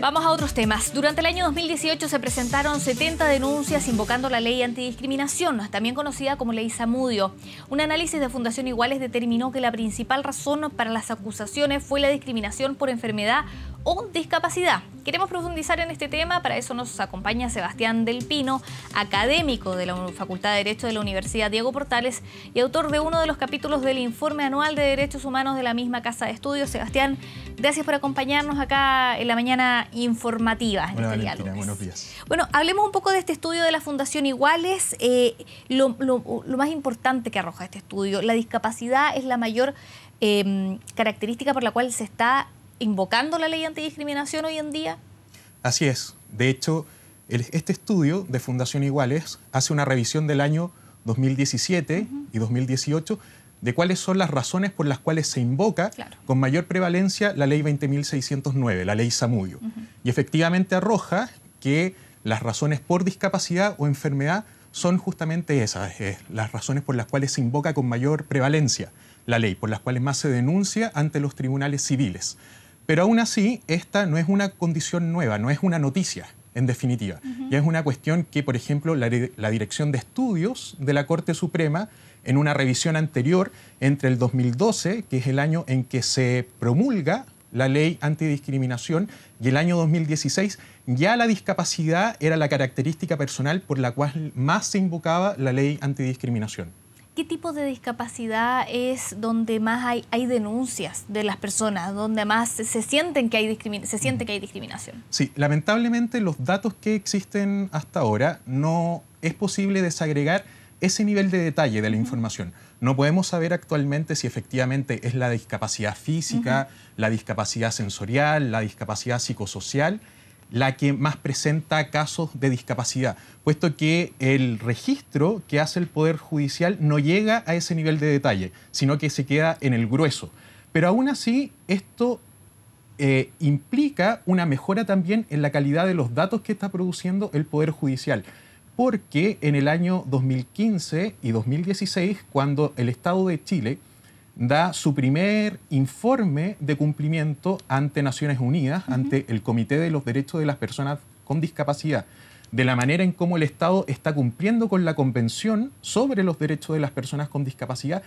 Vamos a otros temas. Durante el año 2018 se presentaron 70 denuncias invocando la ley antidiscriminación, también conocida como ley Zamudio. Un análisis de Fundación Iguales determinó que la principal razón para las acusaciones fue la discriminación por enfermedad o discapacidad. Queremos profundizar en este tema, para eso nos acompaña Sebastián Del Pino, académico de la Facultad de Derecho de la Universidad Diego Portales y autor de uno de los capítulos del informe anual de derechos humanos de la misma Casa de Estudios. Sebastián, gracias por acompañarnos acá en la mañana informativa. buenos Bueno, hablemos un poco de este estudio de la Fundación Iguales. Eh, lo, más importante que arroja este estudio, la discapacidad es la mayor em, característica por la cual se está invocando la ley antidiscriminación hoy en día. Así es. De hecho, este estudio de Fundación Iguales hace una revisión del año 2017 y 2018 de cuáles son las razones por las cuales se invoca con mayor prevalencia la ley 20.609, la ley Samudio. Y efectivamente arroja que las razones por discapacidad o enfermedad son justamente esas, las razones por las cuales se invoca con mayor prevalencia la ley, por las cuales más se denuncia ante los tribunales civiles. Pero aún así, esta no es una condición nueva, no es una noticia en definitiva. ya es una cuestión que, por ejemplo, la, la, Dirección de Estudios de la Corte Suprema, en una revisión anterior entre el 2012, que es el año en que se promulga la ley antidiscriminación, y el año 2016, ya la discapacidad era la característica personal por la cual más se invocaba la ley antidiscriminación. ¿Qué tipo de discapacidad es donde más hay, denuncias de las personas, donde más se, sienten que hay se siente que hay discriminación? Sí, lamentablemente los datos que existen hasta ahora no es posible desagregar ese nivel de detalle de la información. No podemos saber actualmente si efectivamente es la discapacidad física, la discapacidad sensorial, la discapacidad psicosocial la que más presenta casos de discapacidad, puesto que el registro que hace el Poder Judicial no llega a ese nivel de detalle, sino que se queda en el grueso. Pero aún así, esto eh, implica una mejora también en la calidad de los datos que está produciendo el Poder Judicial, porque en el año 2015 y 2016, cuando el Estado de Chile da su primer informe de cumplimiento ante Naciones Unidas, ante el Comité de los Derechos de las Personas con Discapacidad, de la manera en cómo el Estado está cumpliendo con la Convención sobre los Derechos de las Personas con Discapacidad.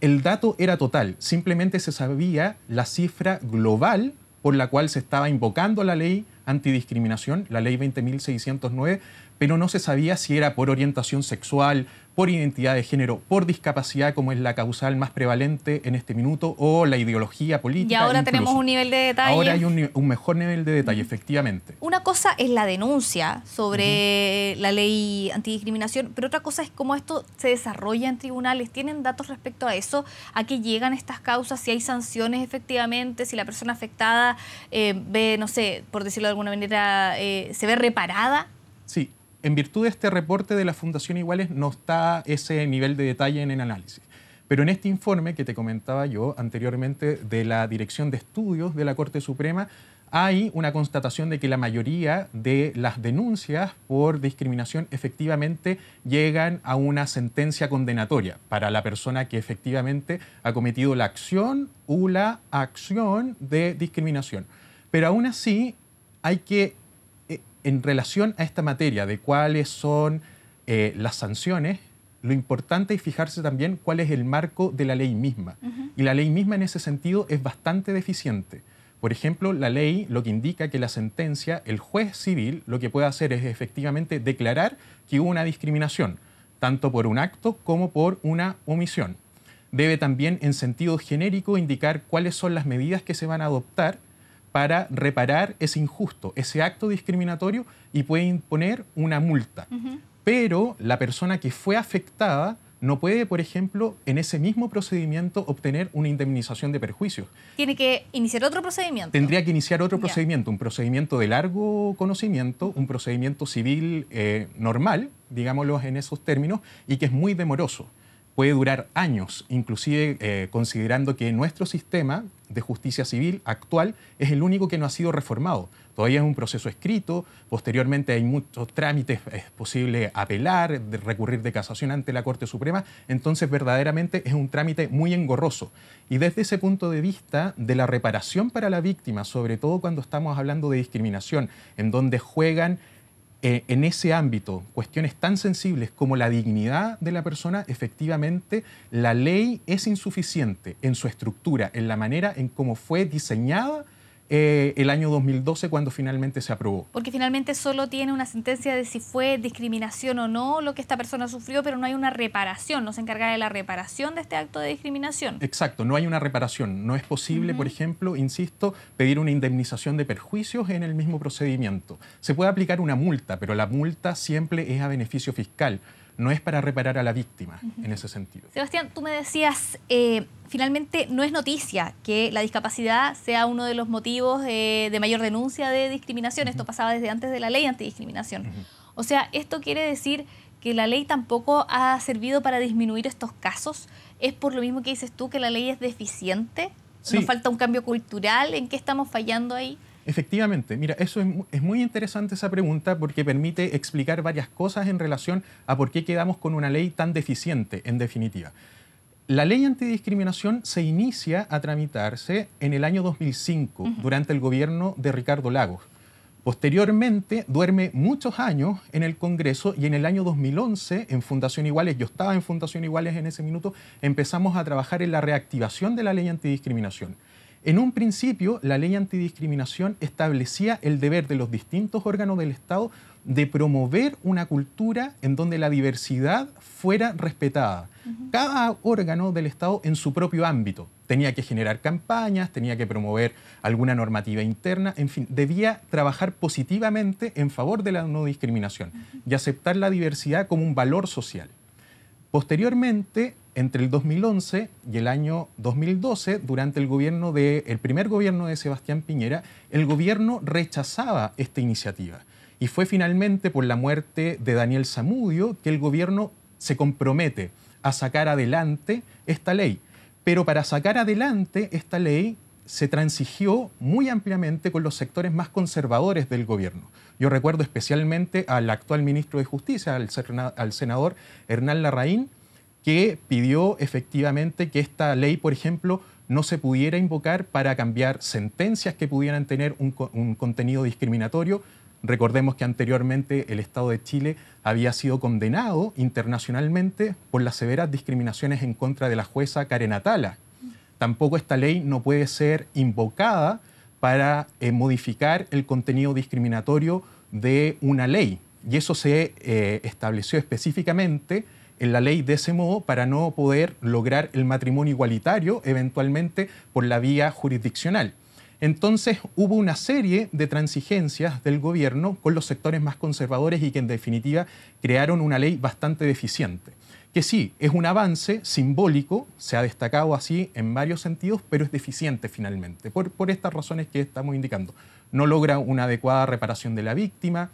El dato era total, simplemente se sabía la cifra global por la cual se estaba invocando la ley antidiscriminación, la ley 20.609, pero no se sabía si era por orientación sexual, por identidad de género, por discapacidad, como es la causal más prevalente en este minuto, o la ideología política. Y ahora tenemos un nivel de detalle. Ahora hay un, mejor nivel de detalle, efectivamente. Una cosa es la denuncia sobre la ley antidiscriminación, pero otra cosa es cómo esto se desarrolla en tribunales. ¿Tienen datos respecto a eso? ¿A qué llegan estas causas? ¿Si hay sanciones efectivamente? ¿Si la persona afectada eh, ve, no sé, por decirlo de alguna manera, eh, se ve reparada? Sí, en virtud de este reporte de la Fundación Iguales no está ese nivel de detalle en el análisis. Pero en este informe que te comentaba yo anteriormente de la Dirección de Estudios de la Corte Suprema, hay una constatación de que la mayoría de las denuncias por discriminación efectivamente llegan a una sentencia condenatoria para la persona que efectivamente ha cometido la acción o la acción de discriminación. Pero aún así hay que en relación a esta materia de cuáles son eh, las sanciones, lo importante es fijarse también cuál es el marco de la ley misma. Y la ley misma en ese sentido es bastante deficiente. Por ejemplo, la ley lo que indica que la sentencia, el juez civil lo que puede hacer es efectivamente declarar que hubo una discriminación, tanto por un acto como por una omisión. Debe también en sentido genérico indicar cuáles son las medidas que se van a adoptar para reparar ese injusto, ese acto discriminatorio y puede imponer una multa. Pero la persona que fue afectada no puede, por ejemplo, en ese mismo procedimiento obtener una indemnización de perjuicios. Tiene que iniciar otro procedimiento. Tendría que iniciar otro procedimiento, un procedimiento de largo conocimiento, un procedimiento civil eh, normal, digámoslo en esos términos, y que es muy demoroso. Puede durar años, inclusive eh, considerando que nuestro sistema, de Justicia Civil actual es el único que no ha sido reformado. Todavía es un proceso escrito, posteriormente hay muchos trámites, es posible apelar, recurrir de casación ante la Corte Suprema, entonces verdaderamente es un trámite muy engorroso. Y desde ese punto de vista de la reparación para la víctima, sobre todo cuando estamos hablando de discriminación, en donde juegan eh, en ese ámbito, cuestiones tan sensibles como la dignidad de la persona, efectivamente la ley es insuficiente en su estructura, en la manera en cómo fue diseñada eh, el año 2012 cuando finalmente se aprobó. Porque finalmente solo tiene una sentencia de si fue discriminación o no lo que esta persona sufrió, pero no hay una reparación, no se encarga de la reparación de este acto de discriminación. Exacto, no hay una reparación. No es posible, por ejemplo, insisto, pedir una indemnización de perjuicios en el mismo procedimiento. Se puede aplicar una multa, pero la multa siempre es a beneficio fiscal no es para reparar a la víctima en ese sentido. Sebastián, tú me decías, eh, finalmente no es noticia que la discapacidad sea uno de los motivos de mayor denuncia de discriminación. Esto pasaba desde antes de la ley antidiscriminación. O sea, esto quiere decir que la ley tampoco ha servido para disminuir estos casos. ¿Es por lo mismo que dices tú que la ley es deficiente? ¿No falta un cambio cultural? ¿En qué estamos fallando ahí? Efectivamente, mira, eso es, muy interesante esa pregunta porque permite explicar varias cosas en relación a por qué quedamos con una ley tan deficiente, en definitiva. La ley antidiscriminación se inicia a tramitarse en el año 2005, durante el gobierno de Ricardo Lagos. Posteriormente, duerme muchos años en el Congreso y en el año 2011, en Fundación Iguales, yo estaba en Fundación Iguales en ese minuto, empezamos a trabajar en la reactivación de la ley antidiscriminación. En un principio, la ley antidiscriminación establecía el deber de los distintos órganos del Estado de promover una cultura en donde la diversidad fuera respetada. Cada órgano del Estado en su propio ámbito. Tenía que generar campañas, tenía que promover alguna normativa interna, en fin, debía trabajar positivamente en favor de la no discriminación y aceptar la diversidad como un valor social. Posteriormente, entre el 2011 y el año 2012, durante el, gobierno el primer gobierno de Sebastián Piñera, el gobierno rechazaba esta iniciativa. Y fue finalmente por la muerte de Daniel Zamudio que el gobierno se compromete a sacar adelante esta ley. Pero para sacar adelante esta ley se transigió muy ampliamente con los sectores más conservadores del gobierno. Yo recuerdo especialmente al actual ministro de Justicia, al senador Hernán Larraín, que pidió efectivamente que esta ley, por ejemplo, no se pudiera invocar para cambiar sentencias que pudieran tener un, contenido discriminatorio. Recordemos que anteriormente el Estado de Chile había sido condenado internacionalmente por las severas discriminaciones en contra de la jueza Karen Atala. Tampoco esta ley no puede ser invocada para eh, modificar el contenido discriminatorio de una ley. Y eso se eh, estableció específicamente en la ley de ese modo para no poder lograr el matrimonio igualitario eventualmente por la vía jurisdiccional. Entonces hubo una serie de transigencias del gobierno con los sectores más conservadores y que en definitiva crearon una ley bastante deficiente que sí, es un avance simbólico, se ha destacado así en varios sentidos, pero es deficiente finalmente, por, por estas razones que estamos indicando. No logra una adecuada reparación de la víctima,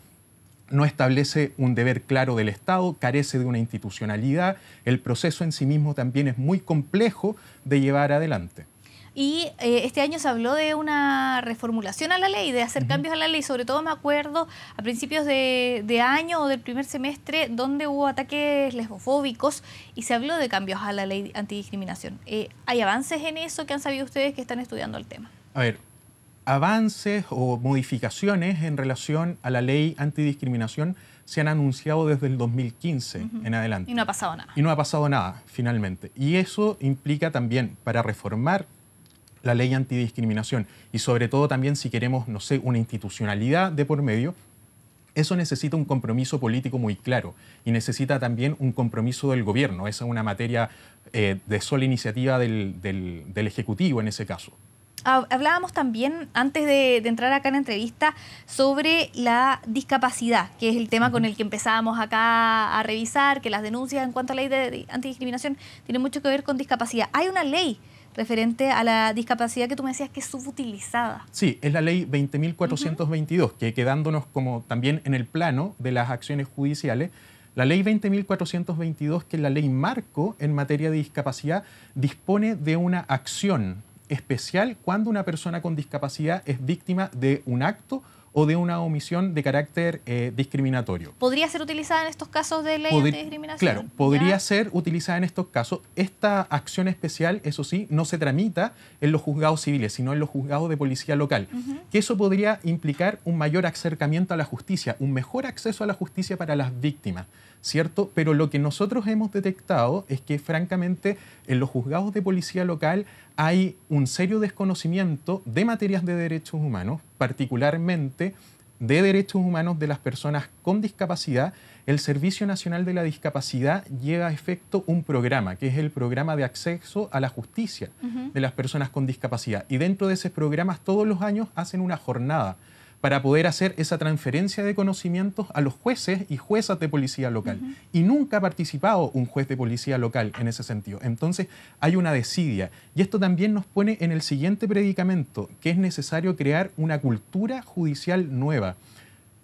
no establece un deber claro del Estado, carece de una institucionalidad, el proceso en sí mismo también es muy complejo de llevar adelante. Y eh, este año se habló de una reformulación a la ley, de hacer cambios a la ley, sobre todo me acuerdo a principios de, año o del primer semestre donde hubo ataques lesbofóbicos y se habló de cambios a la ley antidiscriminación. Eh, ¿Hay avances en eso que han sabido ustedes que están estudiando el tema? A ver, avances o modificaciones en relación a la ley antidiscriminación se han anunciado desde el 2015 en adelante. Y no ha pasado nada. Y no ha pasado nada, finalmente. Y eso implica también, para reformar la ley antidiscriminación y sobre todo también si queremos, no sé, una institucionalidad de por medio, eso necesita un compromiso político muy claro y necesita también un compromiso del gobierno. Esa es una materia eh, de sola iniciativa del, Ejecutivo en ese caso. Ah, hablábamos también, antes de, entrar acá en la entrevista, sobre la discapacidad, que es el tema con el que empezábamos acá a revisar, que las denuncias en cuanto a la ley de, de antidiscriminación tienen mucho que ver con discapacidad. Hay una ley referente a la discapacidad que tú me decías que es subutilizada. Sí, es la ley 20.422, que quedándonos como también en el plano de las acciones judiciales, la ley 20.422, que es la ley marco en materia de discapacidad, dispone de una acción especial cuando una persona con discapacidad es víctima de un acto o de una omisión de carácter eh, discriminatorio. ¿Podría ser utilizada en estos casos de ley de discriminación? Claro, podría ser utilizada en estos casos. Esta acción especial, eso sí, no se tramita en los juzgados civiles, sino en los juzgados de policía local. Que eso podría implicar un mayor acercamiento a la justicia, un mejor acceso a la justicia para las víctimas, ¿cierto? Pero lo que nosotros hemos detectado es que, francamente, en los juzgados de policía local hay un serio desconocimiento de materias de derechos humanos, particularmente de derechos humanos de las personas con discapacidad, el Servicio Nacional de la Discapacidad lleva a efecto un programa, que es el programa de acceso a la justicia de las personas con discapacidad. Y dentro de ese programa todos los años hacen una jornada para poder hacer esa transferencia de conocimientos a los jueces y juezas de policía local. Y nunca ha participado un juez de policía local en ese sentido. Entonces hay una desidia. Y esto también nos pone en el siguiente predicamento, que es necesario crear una cultura judicial nueva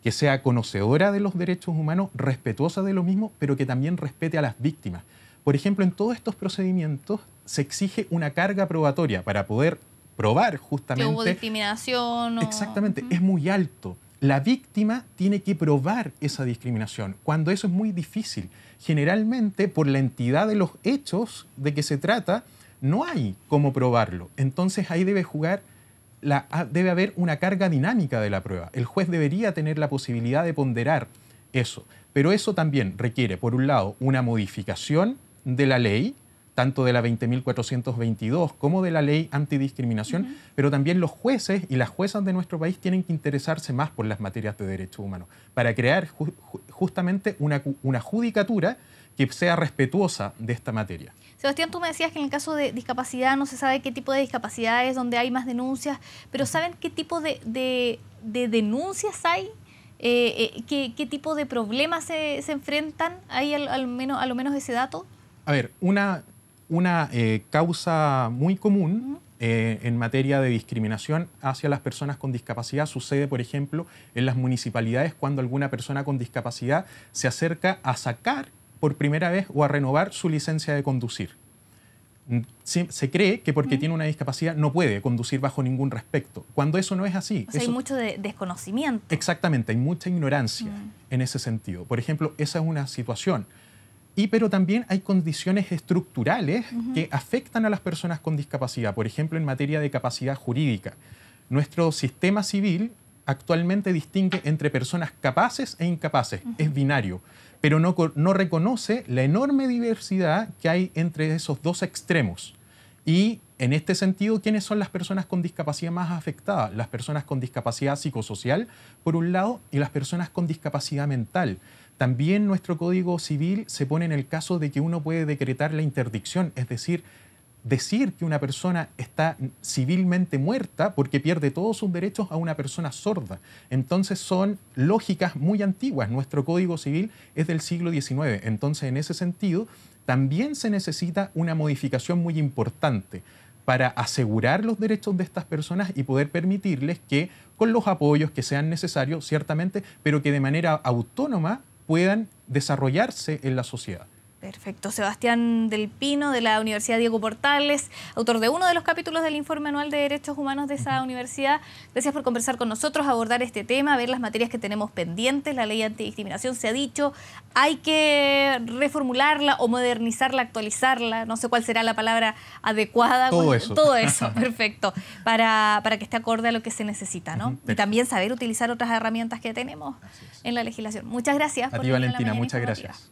que sea conocedora de los derechos humanos, respetuosa de lo mismo, pero que también respete a las víctimas. Por ejemplo, en todos estos procedimientos se exige una carga probatoria para poder probar justamente... Que hubo discriminación. O... Exactamente, es muy alto. La víctima tiene que probar esa discriminación, cuando eso es muy difícil. Generalmente, por la entidad de los hechos de que se trata, no hay cómo probarlo. Entonces ahí debe jugar ah, debe haber una carga dinámica de la prueba. El juez debería tener la posibilidad de ponderar eso. Pero eso también requiere, por un lado, una modificación de la ley tanto de la 20.422 como de la ley antidiscriminación, pero también los jueces y las juezas de nuestro país tienen que interesarse más por las materias de derechos humanos, para crear justamente una, judicatura que sea respetuosa de esta materia. Sebastián, tú me decías que en el caso de discapacidad no se sabe qué tipo de discapacidad es, donde hay más denuncias, pero ¿saben qué tipo de, denuncias hay? Eh, eh, ¿qué, tipo de problemas se, enfrentan ahí al, menos, a menos ese dato? A ver, una, una eh, causa muy común eh, en materia de discriminación hacia las personas con discapacidad sucede, por ejemplo, en las municipalidades cuando alguna persona con discapacidad se acerca a sacar por primera vez o a renovar su licencia de conducir. Mm, se, cree que porque tiene una discapacidad no puede conducir bajo ningún respecto, cuando eso no es así. hay mucho desconocimiento. Exactamente, hay mucha ignorancia mm. en ese sentido. Por ejemplo, esa es una situación. Y pero también hay condiciones estructurales que afectan a las personas con discapacidad, por ejemplo, en materia de capacidad jurídica. Nuestro sistema civil actualmente distingue entre personas capaces e incapaces, es binario, pero no, no, reconoce la enorme diversidad que hay entre esos dos extremos. Y en este sentido, ¿quiénes son las personas con discapacidad más afectadas? Las personas con discapacidad psicosocial, por un lado, y las personas con discapacidad mental. También nuestro Código Civil se pone en el caso de que uno puede decretar la interdicción, es decir, decir que una persona está civilmente muerta porque pierde todos sus derechos a una persona sorda. Entonces son lógicas muy antiguas. Nuestro Código Civil es del siglo XIX. Entonces, en ese sentido, también se necesita una modificación muy importante para asegurar los derechos de estas personas y poder permitirles que, con los apoyos que sean necesarios, ciertamente, pero que de manera autónoma puedan desarrollarse en la sociedad. Perfecto. Sebastián del Pino, de la Universidad Diego Portales, autor de uno de los capítulos del informe anual de derechos humanos de esa universidad. Gracias por conversar con nosotros, abordar este tema, ver las materias que tenemos pendientes. La ley antidiscriminación se ha dicho, hay que reformularla o modernizarla, actualizarla, no sé cuál será la palabra adecuada. Todo eso. Todo eso, perfecto. Para, que esté acorde a lo que se necesita, ¿no? Y también saber utilizar otras herramientas que tenemos en la legislación. Muchas gracias. A ti, Valentina, muchas gracias.